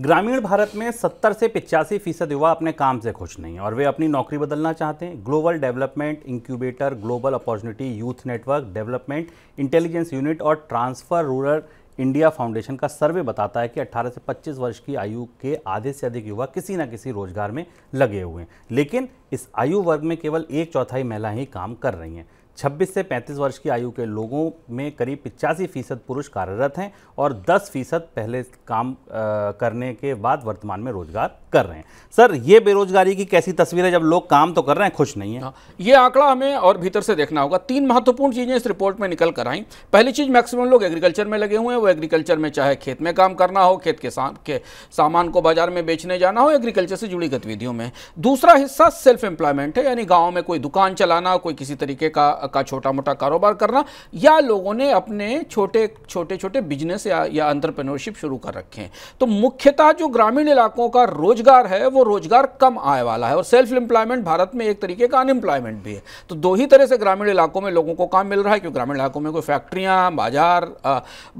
ग्रामीण भारत में 70 से पिचासी फीसद युवा अपने काम से खुश नहीं और वे अपनी नौकरी बदलना चाहते हैं global development incubator global opportunity youth network development intelligence unit और ट्रांसफ़र रूरल इंडिया फाउंडेशन का सर्वे बताता है कि 18 से 25 वर्ष की आयु के आधे से अधिक युवा किसी न किसी रोजगार में लगे हुए हैं लेकिन इस आयु वर्ग में केवल एक चौथाई महिला ही काम कर रही हैं 26 से 35 वर्ष की आयु के लोगों में करीब पिचासी फीसद पुरुष कार्यरत हैं और 10 फीसद पहले काम आ, करने के बाद वर्तमान में रोजगार कर रहे हैं सर ये बेरोजगारी की कैसी तस्वीर है जब लोग काम तो कर रहे हैं खुश नहीं है हाँ, ये आंकड़ा हमें और भीतर से देखना होगा तीन महत्वपूर्ण चीज़ें इस रिपोर्ट में निकल कर आई पहली चीज़ मैक्सिमम लोग एग्रीकल्चर में लगे हुए हैं वो एग्रीकल्चर में चाहे खेत में काम करना हो खेत के, के सामान को बाजार में बेचने जाना हो एग्रीकल्चर से जुड़ी गतिविधियों में दूसरा हिस्सा सेल्फ एम्प्लॉयमेंट है यानी गाँव में कोई दुकान चलाना कोई किसी तरीके का का छोटा मोटा कारोबार करना या लोगों ने अपने छोटे छोटे छोटे बिजनेस या या अंतरप्रेन्योरशिप शुरू कर रखे हैं तो मुख्यतः जो ग्रामीण इलाकों का रोजगार है वो रोजगार कम आय वाला है और सेल्फ एम्प्लॉयमेंट भारत में एक तरीके का अनएम्प्लॉयमेंट भी है तो दो ही तरह से ग्रामीण इलाकों में लोगों को काम मिल रहा है क्योंकि ग्रामीण इलाकों में कोई फैक्ट्रियाँ बाजार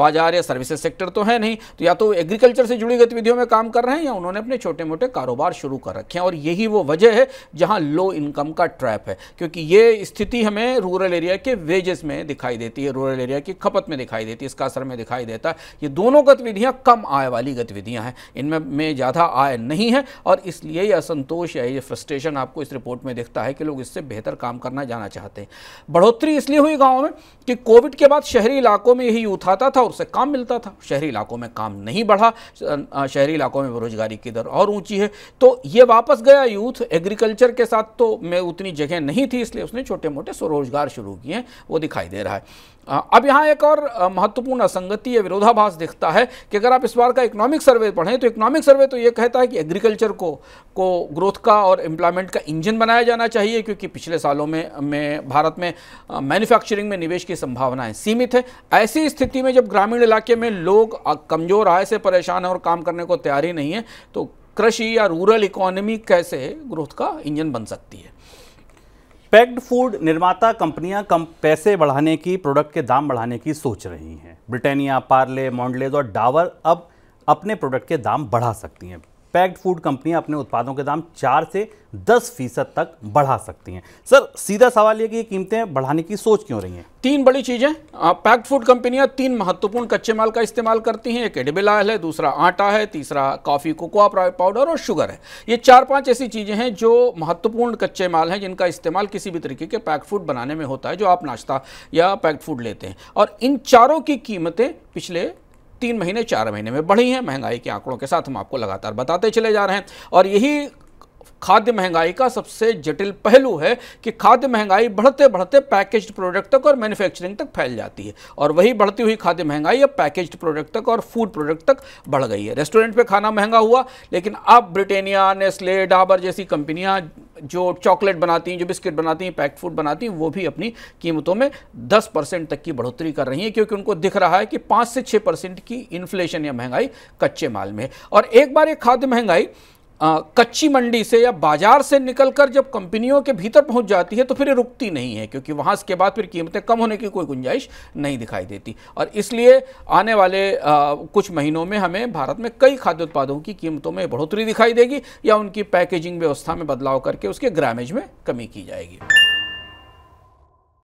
बाजार या सर्विसेज सेक्टर तो है नहीं तो या तो एग्रीकल्चर से जुड़ी गतिविधियों में काम कर रहे हैं या उन्होंने अपने छोटे मोटे कारोबार शुरू कर रखे हैं और यही वो वजह है जहाँ लो इनकम का ट्रैप है क्योंकि ये स्थिति हमें रूरल एरिया के वेजेस में दिखाई देती है रूरल एरिया की खपत में दिखाई देती है इसका असर में दिखाई देता है ये दोनों गतिविधियाँ कम आय वाली गतिविधियाँ हैं इनमें में, ज़्यादा आय नहीं है और इसलिए ये असंतोष या ये फ्रस्ट्रेशन आपको इस रिपोर्ट में दिखता है कि लोग इससे बेहतर काम करना जाना चाहते हैं बढ़ोतरी इसलिए हुई गाँव में कि कोविड के बाद शहरी इलाकों में यही यूथ आता था और उससे काम मिलता था शहरी इलाकों में काम नहीं बढ़ा शहरी इलाकों में बेरोजगारी की दर और ऊँची है तो ये वापस गया यूथ एग्रीकल्चर के साथ तो मैं उतनी जगह नहीं थी इसलिए उसने छोटे मोटे स्वरोजगार सुधार शुरू किए वो दिखाई दे रहा है अब यहाँ एक और महत्वपूर्ण असंगति या विरोधाभास दिखता है कि अगर आप इस बार का इकोनॉमिक सर्वे पढ़ें तो इकोनॉमिक सर्वे तो ये कहता है कि एग्रीकल्चर को को ग्रोथ का और एम्प्लॉयमेंट का इंजन बनाया जाना चाहिए क्योंकि पिछले सालों में में भारत में मैन्युफैक्चरिंग में निवेश की संभावनाएं सीमित है ऐसी स्थिति में जब ग्रामीण इलाके में लोग कमज़ोर आय से परेशान हैं और काम करने को तैयारी नहीं है तो कृषि या रूरल इकोनॉमी कैसे ग्रोथ का इंजन बन सकती है पैक्ड फूड निर्माता कंपनियां कम पैसे बढ़ाने की प्रोडक्ट के दाम बढ़ाने की सोच रही हैं ब्रिटेनिया पार्ले मॉन्डलेज और डावर अब अपने प्रोडक्ट के दाम बढ़ा सकती हैं पैक्ड फूड कंपनियां अपने उत्पादों के दाम चार से दस फीसद तक बढ़ा सकती हैं सर सीधा सवाल ये कि ये कीमतें बढ़ाने की सोच क्यों रही हैं तीन बड़ी चीज़ें पैक्ड फूड कंपनियां तीन महत्वपूर्ण कच्चे माल का इस्तेमाल करती हैं एक एडिबल ऑयल है दूसरा आटा है तीसरा कॉफ़ी कोकोआ पाउडर और शुगर है ये चार पाँच ऐसी चीज़ें हैं जो महत्वपूर्ण कच्चे माल हैं जिनका इस्तेमाल किसी भी तरीके के पैक्ड फूड बनाने में होता है जो आप नाश्ता या पैक्ड फूड लेते हैं और इन चारों की कीमतें पिछले तीन महीने चार महीने में बढ़ी हैं महंगाई के आंकड़ों के साथ हम आपको लगातार बताते चले जा रहे हैं और यही खाद्य महंगाई का सबसे जटिल पहलू है कि खाद्य महंगाई बढ़ते बढ़ते पैकेज्ड प्रोडक्ट तक और मैन्युफैक्चरिंग तक फैल जाती है और वही बढ़ती हुई खाद्य महंगाई अब पैकेज्ड प्रोडक्ट तक और फूड प्रोडक्ट तक बढ़ गई है रेस्टोरेंट पे खाना महंगा हुआ लेकिन अब ब्रिटेनिया नेस्ले डाबर जैसी कंपनियां जो चॉकलेट बनाती हैं जो बिस्किट बनाती हैं पैक्ड फूड बनाती हैं वो भी अपनी कीमतों में 10 परसेंट तक की बढ़ोतरी कर रही हैं क्योंकि उनको दिख रहा है कि 5 से 6 परसेंट की इन्फ्लेशन या महंगाई कच्चे माल में है और एक बार ये खाद्य महंगाई आ, कच्ची मंडी से या बाजार से निकलकर जब कंपनियों के भीतर पहुंच जाती है तो फिर रुकती नहीं है क्योंकि वहां इसके बाद फिर कीमतें कम होने की कोई गुंजाइश नहीं दिखाई देती और इसलिए आने वाले आ, कुछ महीनों में हमें भारत में कई खाद्य उत्पादों की कीमतों में बढ़ोतरी दिखाई देगी या उनकी पैकेजिंग व्यवस्था में बदलाव करके उसके ग्रामेज में कमी की जाएगी